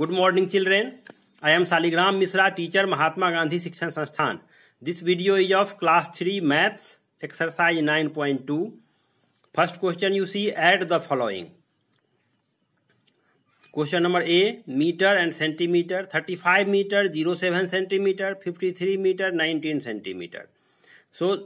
Good morning children I am Saligram Mishra teacher Mahatma Gandhi Shikshan Sansthan this video is of class three maths exercise nine point two first question you see add the following question number a metre and centimetre thirty five metre zero seven centimetre fifty three metre nineteen centimetre so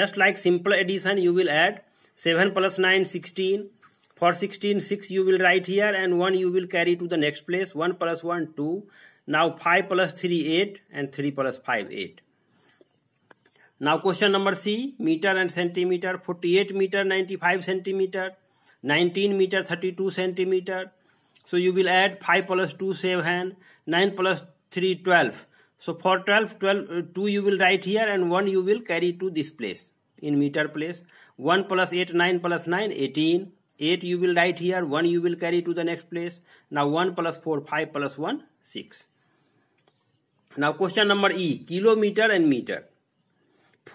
just like simple addition you will add seven plus nine sixteen For 16, 6 you will write here and 1 you will carry to the next place. 1 plus 1, 2. Now 5 plus 3, 8 and 3 plus 5, 8. Now question number C, meter and centimeter, 48 meter, 95 centimeter, 19 meter, 32 centimeter. So you will add 5 plus 2, 7, 9 plus 3, 12. So for 12, 12 uh, 2 you will write here and 1 you will carry to this place, in meter place. 1 plus 8, 9 plus 9, 18. 8 you will write here 1 you will carry to the next place now 1 plus 4 5 plus 1 6 now question number e kilometer and meter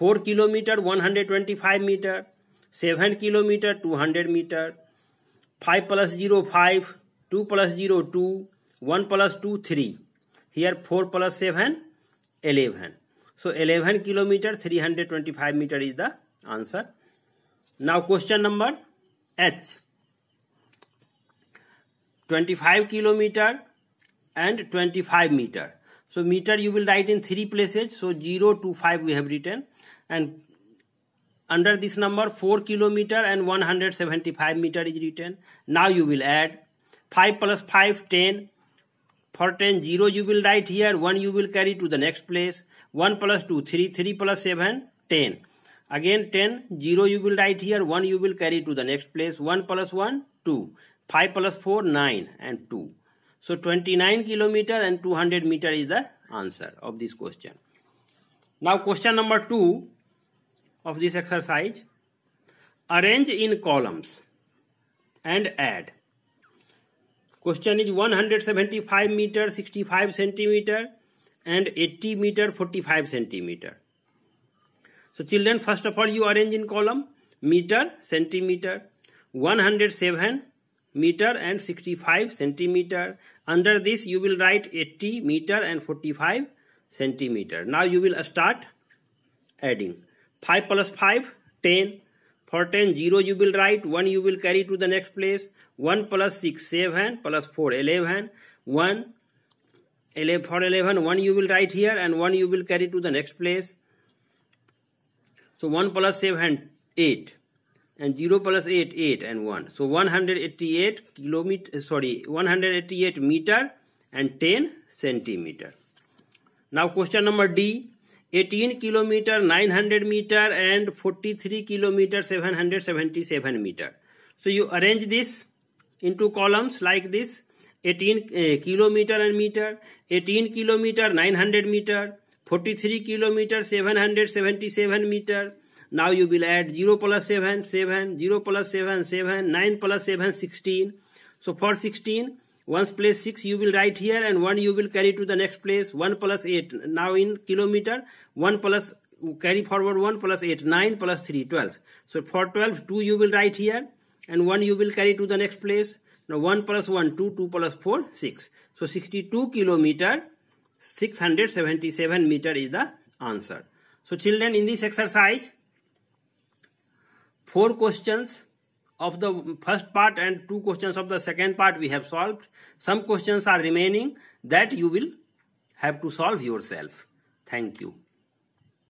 4 kilometer 125 meter 7 kilometer 200 meter 5 plus 0 5 2 plus 0 2 1 plus 2 3 here 4 plus 7 11 so 11 kilometer 325 meter is the answer now question number h 25 kilometer and 25 meter so meter you will write in three places so 0 to 5 we have written and under this number 4 kilometer and 175 meter is written now you will add 5 plus 5 10 for 10 0 you will write here 1 you will carry to the next place 1 plus 2 3 3 plus 7 10 Again 10, 0 you will write here, 1 you will carry to the next place, 1 plus 1, 2, 5 plus 4, 9 and 2. So 29 kilometer and 200 meter is the answer of this question. Now question number 2 of this exercise. Arrange in columns and add. Question is 175 meter 65 centimeter and 80 meter 45 centimeter. So children, first of all, you arrange in column meter, centimeter, 107 meter and 65 centimeter. Under this, you will write 80 meter and 45 centimeter. Now you will start adding. 5 plus 5, 10. For 10, 0 you will write, 1 you will carry to the next place. 1 plus 6, 7, plus 4, 11. 1 for 11, 1 you will write here and 1 you will carry to the next place. So 1 plus 7, 8. And 0 plus 8, 8 and 1. So 188 kilometer, sorry, 188 meter and 10 centimeter. Now question number D. 18 kilometer, 900 meter and 43 kilometer, 777 meter. So you arrange this into columns like this. 18 uh, kilometer and meter, 18 kilometer, 900 meter, 43 kilometer 777 meter now you will add 0 plus 7 7 0 plus 7 7 9 plus 7 16 so for 16 once place 6 you will write here and 1 you will carry to the next place 1 plus 8 now in kilometer 1 plus carry forward 1 plus 8 9 plus 3 12 so for 12 2 you will write here and 1 you will carry to the next place now 1 plus 1 2 2 plus 4 6 so 62 kilometer 677 meter is the answer. So children in this exercise, four questions of the first part and two questions of the second part we have solved. Some questions are remaining that you will have to solve yourself. Thank you.